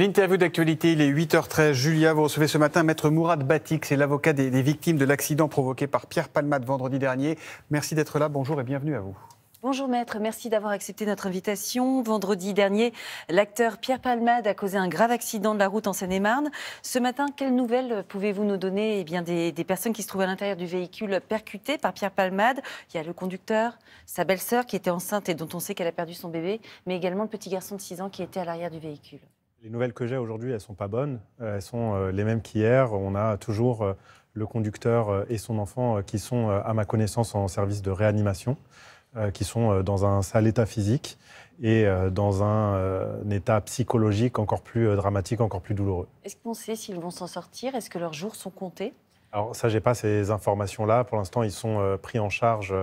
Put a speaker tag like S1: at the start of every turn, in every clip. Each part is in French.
S1: L'interview d'actualité, il est 8h13. Julia, vous recevez ce matin Maître Mourad Batik, c'est l'avocat des, victimes de l'accident provoqué par Pierre Palmade vendredi dernier. Merci d'être là, bonjour et bienvenue à vous.
S2: Bonjour maître, merci d'avoir accepté notre invitation. Vendredi dernier, l'acteur Pierre Palmade a causé un grave accident de la route en Seine-et-Marne. Ce matin, quelles nouvelles pouvez-vous nous donner eh bien, des, des, personnes qui se trouvaient à l'intérieur du véhicule percuté par Pierre Palmade Il y a le conducteur, sa belle-sœur qui était enceinte et dont on sait qu'elle a perdu son bébé, mais également le petit garçon de 6 ans qui était à l'arrière du véhicule.
S1: Les nouvelles que j'ai aujourd'hui, elles sont pas bonnes. Euh, elles sont euh, les mêmes qu'hier. On a toujours euh, le conducteur et son enfant qui sont, à ma connaissance, en service de réanimation, qui sont dans un sale état physique et dans un, état psychologique encore plus dramatique, encore plus douloureux.
S2: Est-ce qu'on sait s'ils vont s'en sortir Est-ce que leurs jours sont comptés
S1: alors ça, j'ai pas ces informations-là. Pour l'instant, ils sont pris en charge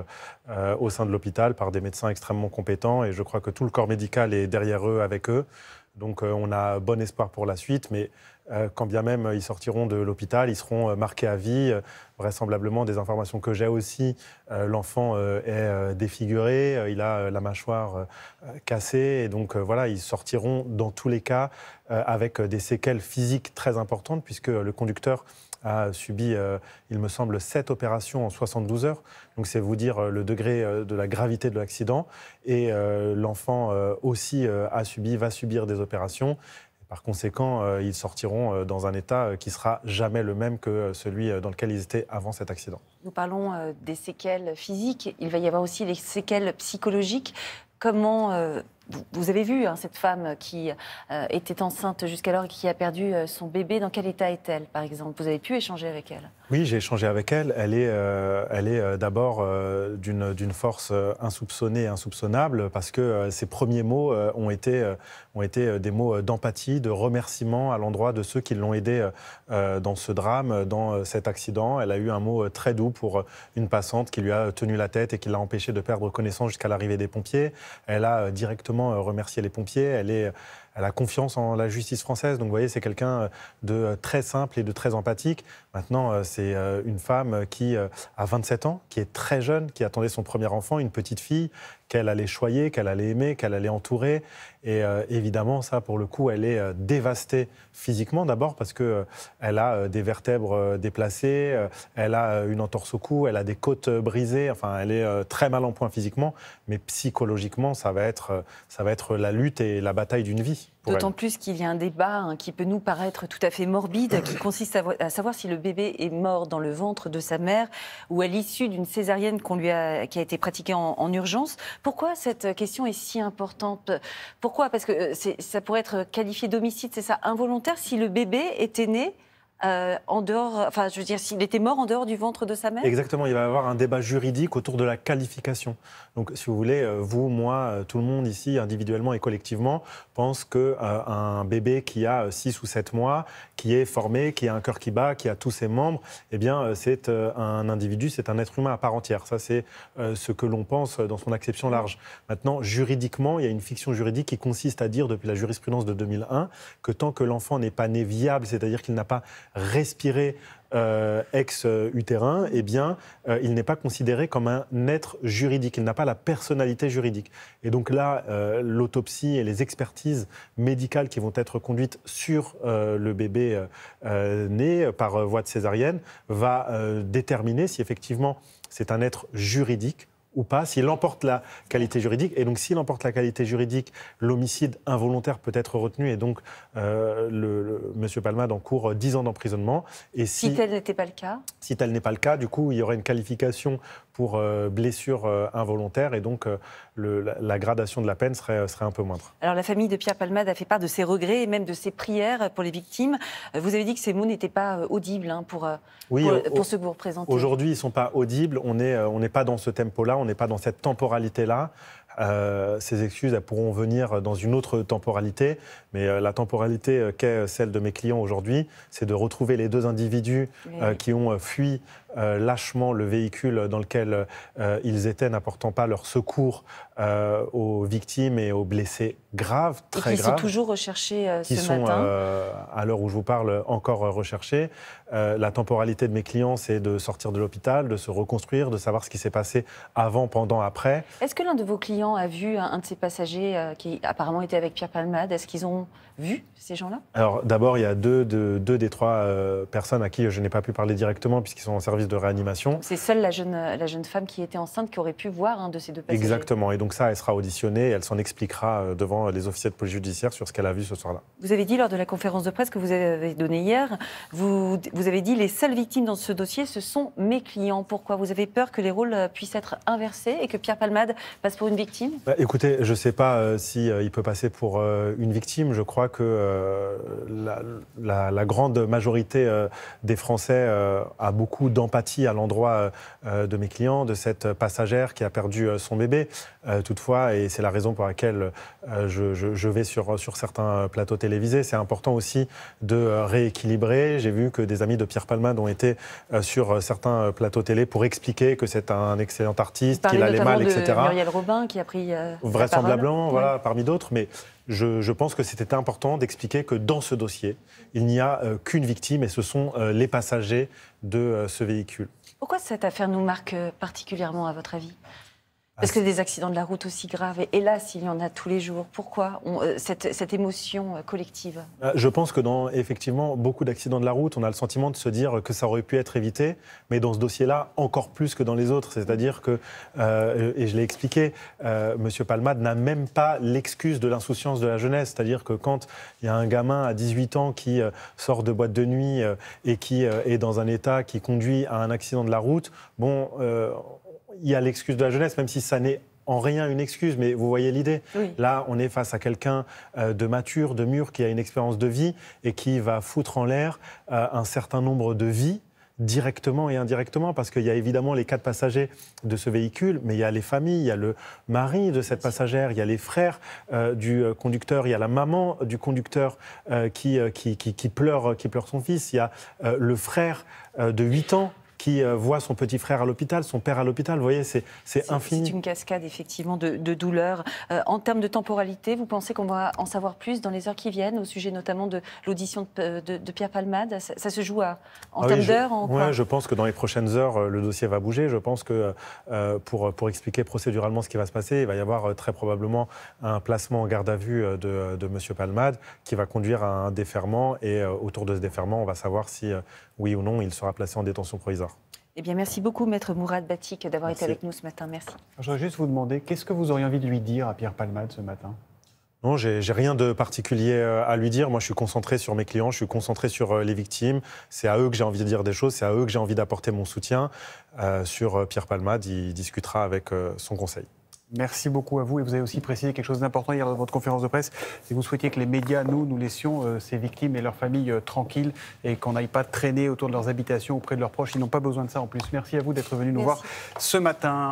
S1: au sein de l'hôpital par des médecins extrêmement compétents et je crois que tout le corps médical est derrière eux, avec eux. Donc euh, on a bon espoir pour la suite, mais euh, quand bien même euh, ils sortiront de l'hôpital, ils seront marqués à vie. vraisemblablement, des informations que j'ai aussi, l'enfant est défiguré, il a la mâchoire cassée, et donc voilà, ils sortiront dans tous les cas avec des séquelles physiques très importantes, puisque le conducteur a subi, euh, il me semble, sept opérations en 72 heures. Donc c'est vous dire euh, le degré euh, de la gravité de l'accident. Et l'enfant aussi a subi, va subir des opérations. Par conséquent, ils sortiront dans un état qui sera jamais le même que celui dans lequel ils étaient avant cet accident.
S2: Nous parlons des séquelles physiques, il va y avoir aussi les séquelles psychologiques. Comment vous, avez vu hein, cette femme qui euh, était enceinte jusqu'alors et qui a perdu euh, son bébé. Dans quel état est-elle, par exemple Vous avez pu échanger avec elle
S1: Oui, j'ai échangé avec elle. Elle est, euh, elle est d'abord d'une force insoupçonnée, insoupçonnable, parce que ses premiers mots ont été, ont été des mots d'empathie, de remerciement à l'endroit de ceux qui l'ont aidée dans ce drame, dans cet accident. Elle a eu un mot très doux pour une passante qui lui a tenu la tête et qui l'a empêchée de perdre connaissance jusqu'à l'arrivée des pompiers. Elle a directement euh, remercier les pompiers, elle est euh, elle a confiance en la justice française. Donc, vous voyez, c'est quelqu'un euh, de euh, très simple et de très empathique. Maintenant, euh, c'est une femme qui a 27 ans, qui est très jeune, qui attendait son premier enfant, une petite fille qu'elle allait choyer, qu'elle allait aimer, qu'elle allait entourer. Et évidemment, ça, pour le coup, elle est dévastée physiquement, d'abord parce que elle a des vertèbres déplacées, elle a une entorse au cou, elle a des côtes brisées. Enfin, elle est très mal en point physiquement, mais psychologiquement, ça va être, ça va être la lutte et la bataille d'une vie. D'autant
S2: plus qu'il y a un débat hein, qui peut nous paraître tout à fait morbide, qui consiste à, savoir si le bébé est mort dans le ventre de sa mère ou à l'issue d'une césarienne qui a été pratiquée en, en, urgence. Pourquoi cette question est si importante Pourquoi Parce que euh, ça pourrait être qualifié d'homicide, c'est ça, involontaire, si le bébé était né euh, en dehors, enfin je veux dire, s'il était mort en dehors du ventre de sa mère Exactement,
S1: il va y avoir un débat juridique autour de la qualification. Donc si vous voulez, euh, vous, moi, euh, tout le monde ici, individuellement et collectivement, pense qu'un un bébé qui a 6 ou 7 mois, qui est formé, qui a un cœur qui bat, qui a tous ses membres, eh bien c'est un individu, c'est un être humain à part entière. Ça c'est ce que l'on pense dans son acception large. Maintenant, juridiquement, il y a une fiction juridique qui consiste à dire, depuis la jurisprudence de 2001, que tant que l'enfant n'est pas né viable, c'est-à-dire qu'il n'a pas respirer euh, ex-utérin, eh bien, euh, il n'est pas considéré comme un être juridique. Il n'a pas la personnalité juridique. Et donc là, euh, l'autopsie et les expertises médicales qui vont être conduites sur le bébé né par voie de césarienne va déterminer si effectivement c'est un être juridique ou pas, s'il emporte la qualité juridique. Et donc, s'il emporte la qualité juridique, l'homicide involontaire peut être retenu. Et donc, euh, le, Monsieur Palmade encourt 10 euh, ans d'emprisonnement. Et si, si tel
S2: n'était pas le cas
S1: Si tel n'est pas le cas, du coup, il y aurait une qualification pour euh, blessure euh, involontaire et donc euh, la, gradation de la peine serait, serait un peu moindre.
S2: Alors la famille de Pierre Palmade a fait part de ses regrets et même de ses prières pour les victimes. Vous avez dit que ces mots n'étaient pas audibles hein, pour, pour, ceux que vous représentez. Aujourd'hui,
S1: ils ne sont pas audibles. On n'est on pas dans ce tempo-là, on n'est pas dans cette temporalité-là. ces excuses elles pourront venir dans une autre temporalité, mais la temporalité qu'est celle de mes clients aujourd'hui, c'est de retrouver les deux individus qui ont fui euh, lâchement le véhicule dans lequel euh, ils étaient, n'apportant pas leur secours euh, aux victimes et aux blessés graves, très graves. sont toujours
S2: recherchés ce qui sont,
S1: à l'heure où je vous parle, encore recherchés. la temporalité de mes clients, c'est de sortir de l'hôpital, de se reconstruire, de savoir ce qui s'est passé avant, pendant, après.
S2: Est-ce que l'un de vos clients a vu un, de ces passagers qui apparemment était avec Pierre Palmade Est-ce qu'ils ont vu ces gens-là
S1: Alors d'abord, il y a deux, deux, deux des trois personnes à qui je n'ai pas pu parler directement puisqu'ils sont en service de réanimation. C'est
S2: seule la jeune, la jeune femme qui était enceinte qui aurait pu voir un de ces deux passagers.
S1: Exactement. Et donc ça, elle sera auditionnée elle s'en expliquera euh, devant les officiers de police judiciaire sur ce qu'elle a vu ce soir-là.
S2: Vous avez dit lors de la conférence de presse que vous avez donnée hier, vous, vous avez dit les seules victimes dans ce dossier, ce sont mes clients. Pourquoi Vous avez peur que les rôles euh, puissent être inversés et que Pierre Palmade passe pour une victime
S1: bah, Écoutez, je ne sais pas euh, si il peut passer pour une victime. Je crois que la, grande majorité des Français a beaucoup d'empathie à l'endroit euh, euh, de mes clients, de cette passagère qui a perdu euh, son bébé. toutefois, et c'est la raison pour laquelle je, vais sur, sur certains plateaux télévisés, c'est important aussi de rééquilibrer. J'ai vu que des amis de Pierre Palmade ont été sur certains plateaux télé pour expliquer que c'est un excellent artiste, qu'il allait mal, etc. Muriel
S2: Robin qui a pris. Vraisemblablement,
S1: voilà, parmi d'autres. Mais je, pense que c'était important d'expliquer que dans ce dossier, il n'y a euh, qu'une victime et ce sont euh, les passagers de euh, ce véhicule.
S2: Pourquoi cette affaire nous marque particulièrement, à votre avis parce ah, que des accidents de la route aussi graves, et hélas, il y en a tous les jours. Pourquoi euh, cette, émotion euh, collective bah, Je
S1: pense que dans, effectivement, beaucoup d'accidents de la route, on a le sentiment de se dire que ça aurait pu être évité, mais dans ce dossier-là, encore plus que dans les autres. C'est-à-dire que, euh, et je l'ai expliqué, M. Palmade n'a même pas l'excuse de l'insouciance de la jeunesse. C'est-à-dire que quand il y a un gamin à 18 ans qui sort de boîte de nuit et qui est dans un état qui conduit à un accident de la route, bon, il y a l'excuse de la jeunesse, même si ça n'est en rien une excuse, mais vous voyez l'idée. Là, on est face à quelqu'un euh, de mature, de mûr, qui a une expérience de vie et qui va foutre en l'air euh, un certain nombre de vies directement et indirectement, parce qu'il y a évidemment les quatre passagers de ce véhicule, mais il y a les familles, il y a le mari de cette passagère, il y a les frères euh, du conducteur, il y a la maman du conducteur qui, pleure, qui pleure son fils, il y a le frère de 8 ans qui euh, voit son petit frère à l'hôpital, son père à l'hôpital. Vous voyez, c'est infini.
S2: C'est une cascade, effectivement, de, douleurs. Euh, en termes de temporalité, vous pensez qu'on va en savoir plus dans les heures qui viennent, au sujet notamment de l'audition de, euh, Pierre Palmade ça, se joue en ah termes d'heures Oui, je
S1: pense que dans les prochaines heures, le dossier va bouger. Je pense que pour, pour expliquer procéduralement ce qui va se passer, il va y avoir très probablement un placement en garde à vue de, de M. Palmade qui va conduire à un déferment. Et autour de ce déferment, on va savoir si, oui ou non, il sera placé en détention provisoire.
S2: Eh bien, merci beaucoup, Maître Mourad Batik, d'avoir été avec nous ce matin. Merci.
S1: voudrais juste vous demander, qu'est-ce que vous auriez envie de lui dire à Pierre Palmade ce matin non, j'ai rien de particulier euh, à lui dire. Moi, je suis concentré sur mes clients, je suis concentré sur euh, les victimes. C'est à eux que j'ai envie de dire des choses, c'est à eux que j'ai envie d'apporter mon soutien. Euh, sur Pierre Palmade, il discutera avec son conseil. Merci beaucoup à vous. Et vous avez aussi précisé quelque chose d'important hier dans votre conférence de presse. Si vous souhaitiez que les médias, nous, nous laissions euh, ces victimes et leurs familles euh, tranquilles et qu'on n'aille pas traîner autour de leurs habitations auprès de leurs proches. Ils n'ont pas besoin de ça en plus. Merci à vous d'être venu nous voir ce matin.